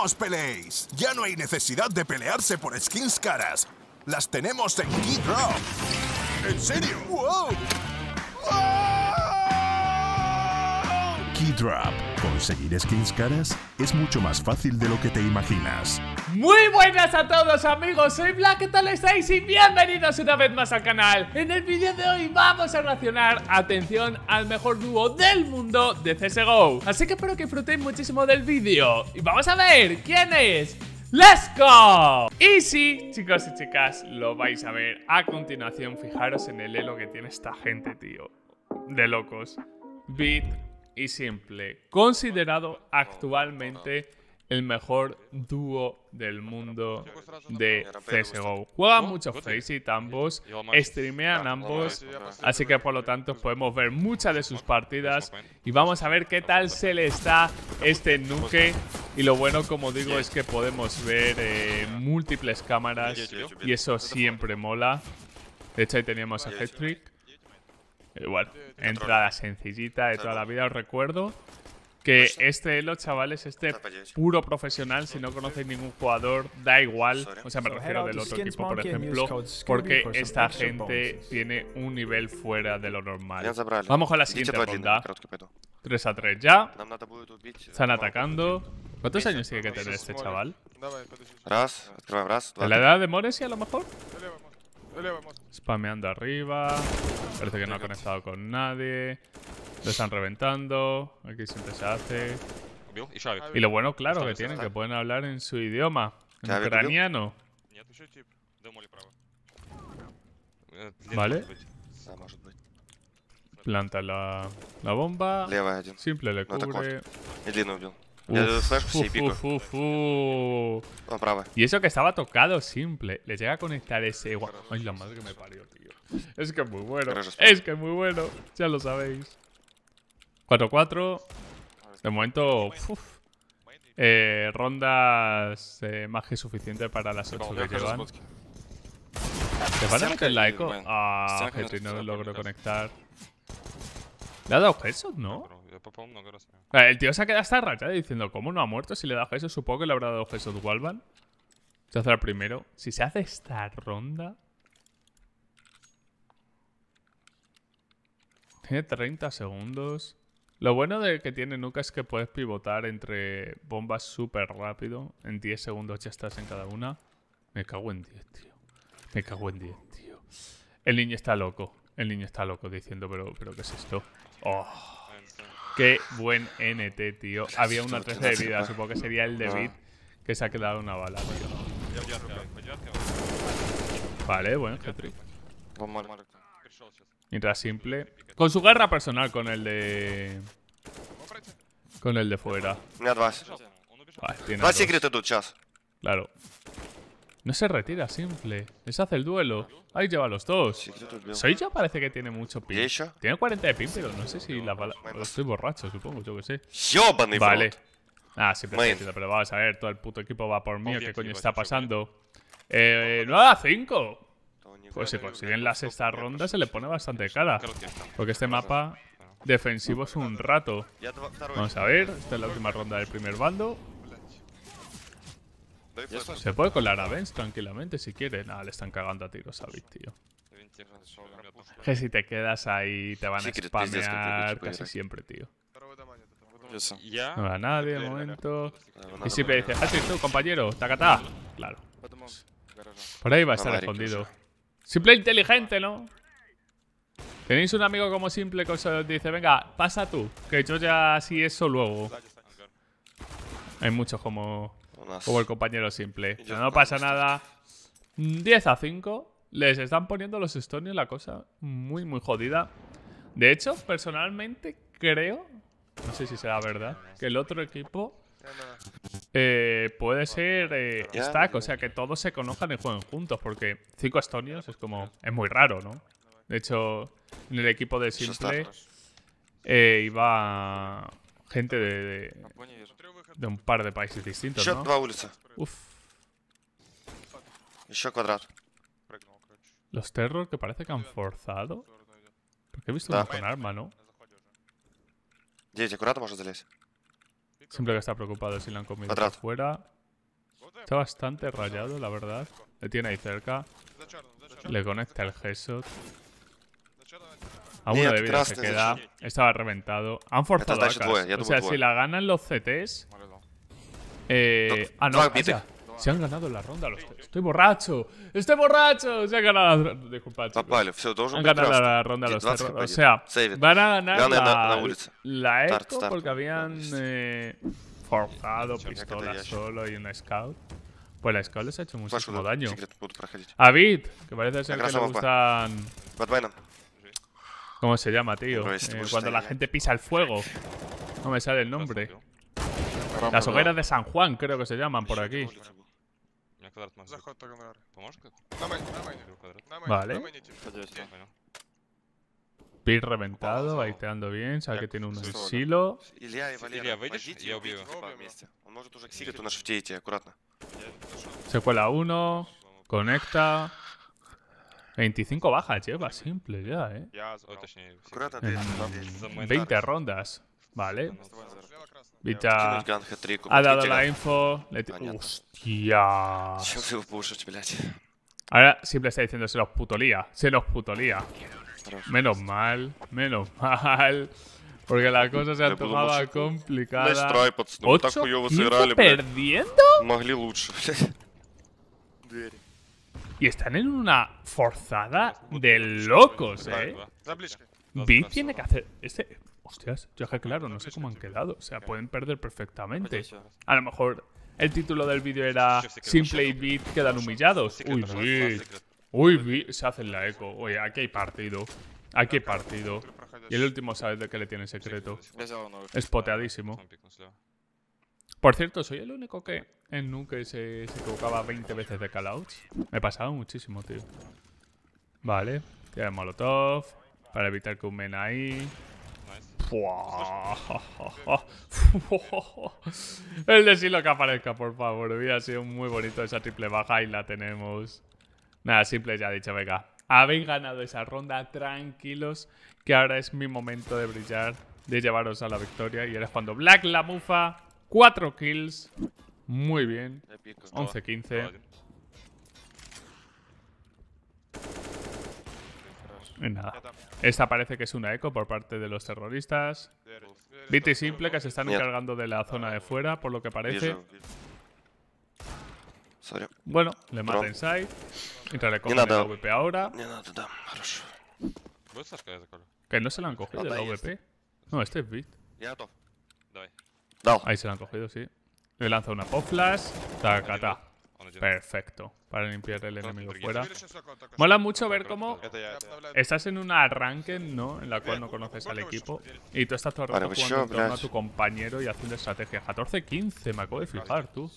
¡No os peleéis! Ya no hay necesidad de pelearse por skins caras. Las tenemos en Key Drop. ¿En serio? ¡Wow! Drop. Conseguir skins caras es mucho más fácil de lo que te imaginas. Muy buenas a todos amigos, soy Black, ¿qué tal estáis? Y bienvenidos una vez más al canal. En el vídeo de hoy vamos a racionar atención, al mejor dúo del mundo de CSGO. Así que espero que disfrutéis muchísimo del vídeo. Y vamos a ver quién es ¡Let's go! Y sí, chicos y chicas, lo vais a ver a continuación. Fijaros en el elo que tiene esta gente, tío. De locos. Beat, y simple, considerado actualmente el mejor dúo del mundo de CSGO. Juegan mucho Faceit ambos, streamean ambos, así que por lo tanto podemos ver muchas de sus partidas y vamos a ver qué tal se le está este nuke. Y lo bueno, como digo, es que podemos ver eh, múltiples cámaras y eso siempre mola. De hecho, ahí teníamos a trick bueno, entrada sencillita de toda la vida, os recuerdo. Que este Elo, chavales, este puro profesional, si no conocéis ningún jugador, da igual. O sea, me refiero del otro equipo, por ejemplo, porque esta gente tiene un nivel fuera de lo normal. Vamos con la siguiente ronda. 3 a 3 ya. Están atacando. ¿Cuántos años tiene que tener este chaval? ¿A la edad de Moresi a lo mejor? Spameando arriba. Parece que no ha conectado con nadie. Lo están reventando. Aquí siempre se hace. Y lo bueno, claro, que tienen, que pueden hablar en su idioma. En ucraniano. Eh, vale. Planta la, la bomba. Simple le cubre y pues Y eso que estaba tocado simple. Le llega a conectar ese. Ay, la madre que me parió, tío. Es que es muy bueno. Es que es muy bueno. Ya lo sabéis. 4-4. De momento. Eh, rondas eh, más que suficiente para las 8 que llevan. ¿Te van a meter la eco? Ah, No no logro conectar. Le ha dado headshot? ¿no? El tío se ha quedado hasta rayado diciendo, ¿cómo no ha muerto? Si le da eso supongo que le habrá dado Jesús Walvan. Se hace el primero. Si se hace esta ronda... Tiene 30 segundos. Lo bueno de que tiene Nuka es que puedes pivotar entre bombas súper rápido. En 10 segundos ya estás en cada una. Me cago en 10, tío. Me cago en 10, tío. El niño está loco. El niño está loco diciendo, pero, pero ¿qué es esto? Oh. Qué buen NT, tío. Había una 13 de vida, supongo que sería el de Bit que se ha quedado una bala, tío. Vale, bueno, qué Mientras simple. Con su guerra personal, con el de. Con el de fuera. Vale, tiene. Claro. No se retira, simple. Les hace el duelo. Ahí lleva los dos. Soy yo, parece que tiene mucho pin. Tiene 40 de pin, pero no sé si la Estoy borracho, supongo, yo que sé. Vale. Ah, sí, pero vamos a ver. Todo el puto equipo va por mí. ¿Qué coño está pasando? Eh, 9 a 5. Pues si consiguen la sexta ronda se le pone bastante cara. Porque este mapa defensivo es un rato. Vamos a ver. Esta es la última ronda del primer bando. Se puede colar a Benz tranquilamente si quiere. Nada, le están cagando a tiros a Vic, tío. Que si te quedas ahí te van a spamear casi siempre, tío. No va a nadie de momento. Y siempre dice, haz tú, compañero, tacatá. Claro. Por ahí va a estar escondido. Simple e inteligente, ¿no? Tenéis un amigo como simple que os dice, venga, pasa tú, que yo ya así eso luego. Hay muchos como, el compañero simple. no pasa nada. 10 a 5. Les están poniendo los estonios la cosa muy, muy jodida. De hecho, personalmente creo, no sé si será verdad, que el otro equipo eh, puede ser eh, stack, o sea que todos se conozcan y jueguen juntos, porque cinco estonios es como. es muy raro, ¿no? De hecho, en el equipo de Simple eh, iba gente de, de, un par de países distintos, ¿no? Uf. Los terror que parece que han forzado. Porque he visto uno con arma, ¿no? Siempre que está preocupado si le han comido por fuera. Está bastante rayado, la verdad. Le tiene ahí cerca. Le conecta el headshot. A uno de vida se queda. Estaba reventado. Han forzado a O sea, si la ganan los CTs. Eh, ah, no, se han ganado la ronda los tres. Estoy borracho. Estoy borracho. Se han ganado la chicos. Han ganado la ronda los CTs, O sea, van a ganar la, la porque habían eh, forzado pistola solo y una scout. Pues la scout les ha hecho muchísimo daño. A que parece ser que le gustan... ¿Cómo se llama, tío? Eh, cuando la gente pisa el fuego. No me sale el nombre. Las hogueras de San Juan, creo que se llaman por aquí. Vale. Pir reventado, baiteando bien, sabe que tiene un silo. Se cuela uno, conecta. 25 bajas lleva, simple ya, ¿eh? 20 rondas. Vale. Vita ha dado la info. le Hostia. Ahora siempre está diciendo se los putolía. Se los putolía. Menos mal, menos mal. Porque la cosa se ha tomado complicada. perdiendo? Могли Y están en una forzada de locos, ¿eh? Bit tiene que hacer... Este... Hostias, yo que claro, no sé cómo han quedado. O sea, pueden perder perfectamente. A lo mejor el título del vídeo era Simple y Bit quedan humillados. Uy, Bit. Uy, Bid. Se hacen la eco. Oye, aquí hay partido. Aquí hay partido. Y el último sabe de qué le tiene secreto. Es poteadísimo. Por cierto, soy el único que en Nuke se, tocaba equivocaba 20 veces de out. Me he pasado muchísimo, tío. Vale. Tira de molotov. Para evitar que un men ahí. El de Silo que aparezca, por favor. Hubiera sido muy bonito esa triple baja y la tenemos. Nada, simple ya dicho, venga. Habéis ganado esa ronda, tranquilos, que ahora es mi momento de brillar, de llevaros a la victoria. Y ahora es cuando Black la mufa, 4 kills, muy bien. 11-15. Ah, nada. Esta parece que es una eco por parte de los terroristas. Bit y Simple que se están encargando de la zona de fuera, por lo que parece. Bueno, le mata inside. Entra le con la VP ahora. Que no se la han cogido la VP. Este. No, este es Bit. Ahí se la han cogido, sí. Le lanza una flash, Tacata. Perfecto. Para limpiar el enemigo fuera. Mola mucho ver cómo estás en una arranque, ¿no? En la cual no conoces al equipo. Y tú estás trabajando pues con a tu compañero y haciendo estrategia. 14-15, me acabo de fijar, tú.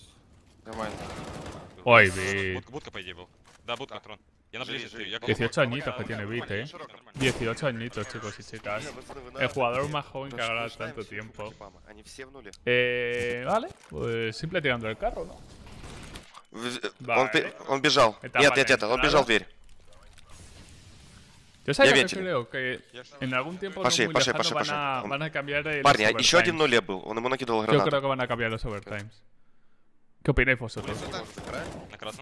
Hoy no sí, sí, 18 añitos que tiene Bit, eh. 18 añitos, chicos y chicas. Pues, el jugador más joven que ha ganado tanto tiempo. Eh, vale, pues simple tirando el carro, ¿no? Pues, eh, vale. Он, он бежал. te нет, Yo sabía que creo que en algún tiempo no muy lejano van, a, van a cambiar el Парни, еще один нуле был, он ему накидывал гранату. Yo creo que van a cambiar los overtimes. ¿Qué opináis vosotros? Pues,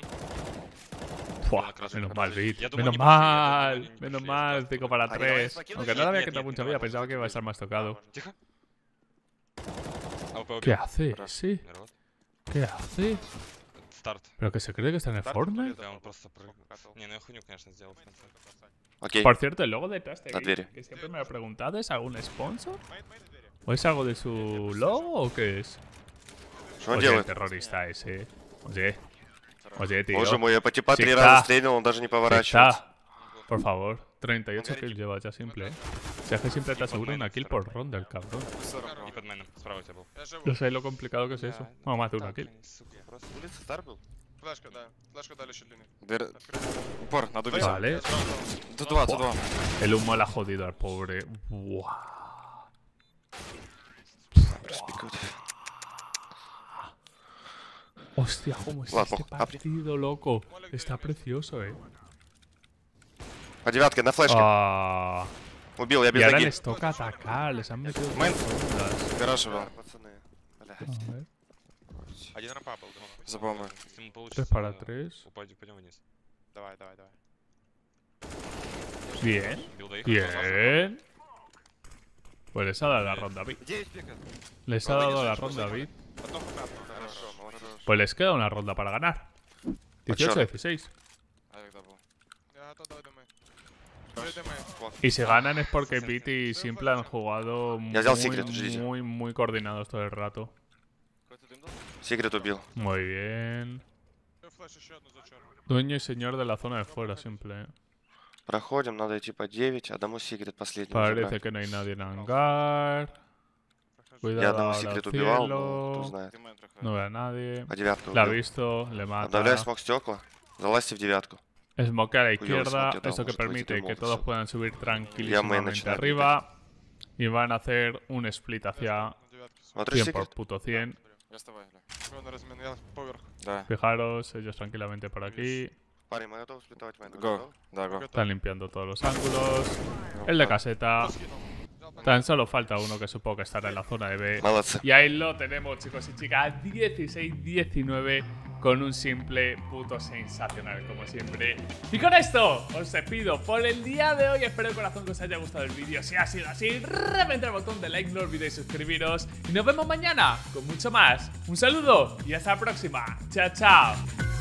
Buah, menos mal, Menos mal, menos mal, 5 para 3. Aunque no le había quitado mucha vida, pensaba que iba a estar más tocado. ¿Qué hace? Sí. ¿Qué hace? ¿Pero que se cree que está en el Fortnite? Por cierto, el logo de Gate, que siempre me lo preguntado, ¿es algún sponsor? ¿O es algo de su pues logo o qué es? Oye, el terrorista ese. Oye. Por favor, 38 kills lleva ya simple, eh. se hace una kill por ronda cabrón. sé lo complicado que es eso. vamos más de una kill. Vale. El humo la ha jodido al pobre. Buah. Hostia, cómo es este partido, loco. Está precioso, eh. Adiós, que la ah. flash. Y ahora les toca atacar, les han metido. Bien. Bien. Pues les ha dado la ronda, Bit. Les ha dado la ronda, Bit. Pues les queda una ronda para ganar. 18, 16. Ah, y si ganan es porque Pity y Simple han jugado muy, muy, muy coordinados todo el rato. Bill. Muy bien. Dueño y señor de la zona de fuera, Simple. Eh. Parece que no hay nadie en hangar. Cuidado, Я одного секрету убивал, No veo a nadie. La ha visto, le mata. Smoke a la pues izquierda, eso que permite que pues todos puedan subir tranquilamente arriba. Y van a hacer un split hacia 100 por puto 100. Fijaros, ellos tranquilamente por aquí. Están limpiando todos los ángulos. El de caseta. Tan solo falta uno que supongo que estará en la zona de B. Y ahí lo tenemos, chicos y chicas, 16-19 con un simple puto sensacional, como siempre. Y con esto os despido por el día de hoy. Espero, corazón, que os haya gustado el vídeo. Si ha sido así, reventad el botón de like, no olvidéis suscribiros. Y nos vemos mañana con mucho más. Un saludo y hasta la próxima. Chao, chao.